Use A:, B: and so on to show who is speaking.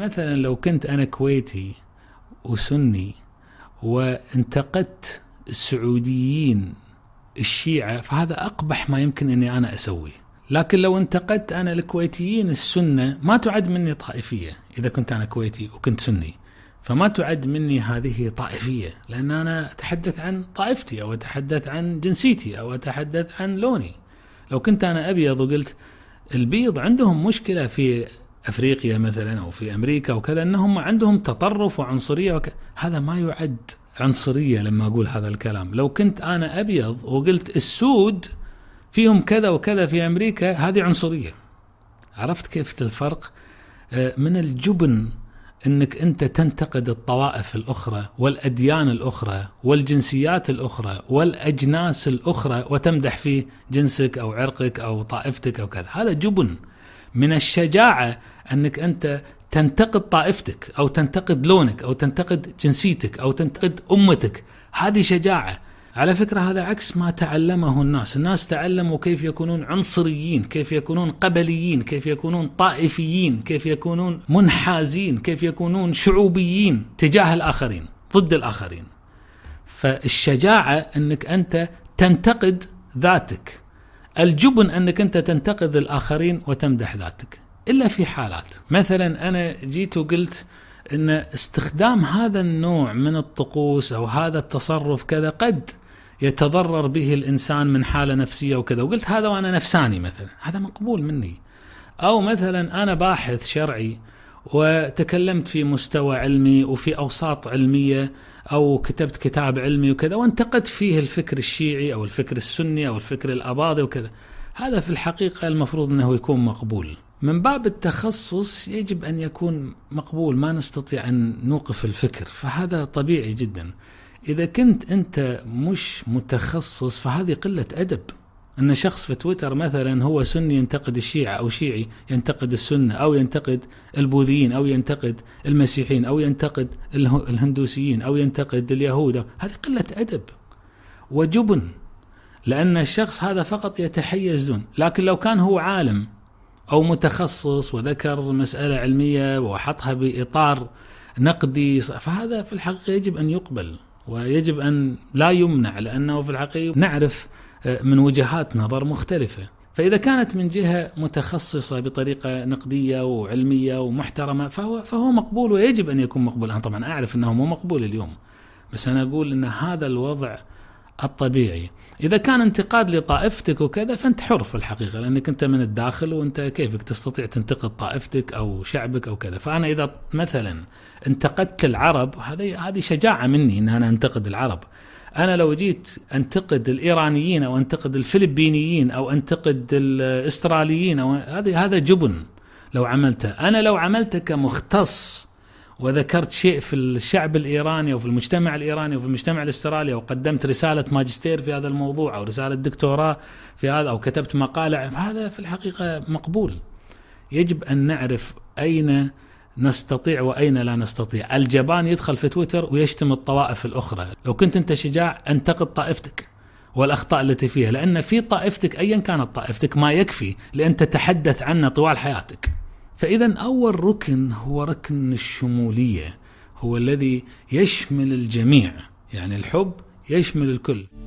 A: مثلا لو كنت أنا كويتي وسني وانتقدت السعوديين الشيعة فهذا أقبح ما يمكن أني أنا أسويه لكن لو انتقدت أنا الكويتيين السنة ما تعد مني طائفية إذا كنت أنا كويتي وكنت سني فما تعد مني هذه طائفية لأن أنا أتحدث عن طائفتي أو أتحدث عن جنسيتي أو أتحدث عن لوني لو كنت أنا أبيض وقلت البيض عندهم مشكلة في افريقيا مثلا او في امريكا وكذا انهم عندهم تطرف وعنصريه وك... هذا ما يعد عنصريه لما اقول هذا الكلام، لو كنت انا ابيض وقلت السود فيهم كذا وكذا في امريكا هذه عنصريه. عرفت كيف الفرق؟ آه، من الجبن انك انت تنتقد الطوائف الاخرى والاديان الاخرى والجنسيات الاخرى والاجناس الاخرى وتمدح في جنسك او عرقك او طائفتك او كذا، هذا جبن. من الشجاعه انك انت تنتقد طائفتك او تنتقد لونك او تنتقد جنسيتك او تنتقد امتك هذه شجاعه على فكره هذا عكس ما تعلمه الناس، الناس تعلموا كيف يكونون عنصريين، كيف يكونون قبليين، كيف يكونون طائفيين، كيف يكونون منحازين، كيف يكونون شعوبيين تجاه الاخرين، ضد الاخرين. فالشجاعه انك انت تنتقد ذاتك الجبن أنك أنت تنتقد الآخرين وتمدح ذاتك إلا في حالات مثلا أنا جيت وقلت أن استخدام هذا النوع من الطقوس أو هذا التصرف كذا قد يتضرر به الإنسان من حالة نفسية وكذا وقلت هذا وأنا نفساني مثلا هذا مقبول مني أو مثلا أنا باحث شرعي وتكلمت في مستوى علمي وفي اوساط علميه او كتبت كتاب علمي وكذا وانتقدت فيه الفكر الشيعي او الفكر السني او الفكر الاباضي وكذا هذا في الحقيقه المفروض انه يكون مقبول من باب التخصص يجب ان يكون مقبول ما نستطيع ان نوقف الفكر فهذا طبيعي جدا اذا كنت انت مش متخصص فهذه قله ادب أن شخص في تويتر مثلا هو سني ينتقد الشيعة أو شيعي ينتقد السنة أو ينتقد البوذيين أو ينتقد المسيحيين أو ينتقد الهندوسيين أو ينتقد اليهود هذه قلة أدب وجبن لأن الشخص هذا فقط يتحيز دون لكن لو كان هو عالم أو متخصص وذكر مسألة علمية وحطها بإطار نقدي فهذا في الحقيقة يجب أن يقبل ويجب أن لا يمنع لأنه في الحقيقة نعرف من وجهات نظر مختلفه فاذا كانت من جهه متخصصه بطريقه نقديه وعلميه ومحترمه فهو فهو مقبول ويجب ان يكون مقبول انا طبعا اعرف انه مو مقبول اليوم بس انا اقول ان هذا الوضع الطبيعي إذا كان انتقاد لطائفتك وكذا فأنت حر في الحقيقة لأنك أنت من الداخل وأنت كيفك تستطيع تنتقد طائفتك أو شعبك أو كذا فأنا إذا مثلا انتقدت العرب هذه هذه شجاعة مني أن أنا أنتقد العرب أنا لو جيت أنتقد الإيرانيين أو أنتقد الفلبينيين أو أنتقد الأستراليين أو هذه هذا جبن لو عملته أنا لو عملته كمختص وذكرت شيء في الشعب الايراني وفي المجتمع الايراني وفي المجتمع الاسترالي وقدمت رساله ماجستير في هذا الموضوع او رساله دكتوراه في هذا او كتبت مقاله فهذا في الحقيقه مقبول. يجب ان نعرف اين نستطيع واين لا نستطيع، الجبان يدخل في تويتر ويشتم الطوائف الاخرى، لو كنت انت شجاع انتقد طائفتك والاخطاء التي فيها، لان في طائفتك ايا كانت طائفتك ما يكفي لان تتحدث عنه طوال حياتك. فإذا أول ركن هو ركن الشمولية هو الذي يشمل الجميع يعني الحب يشمل الكل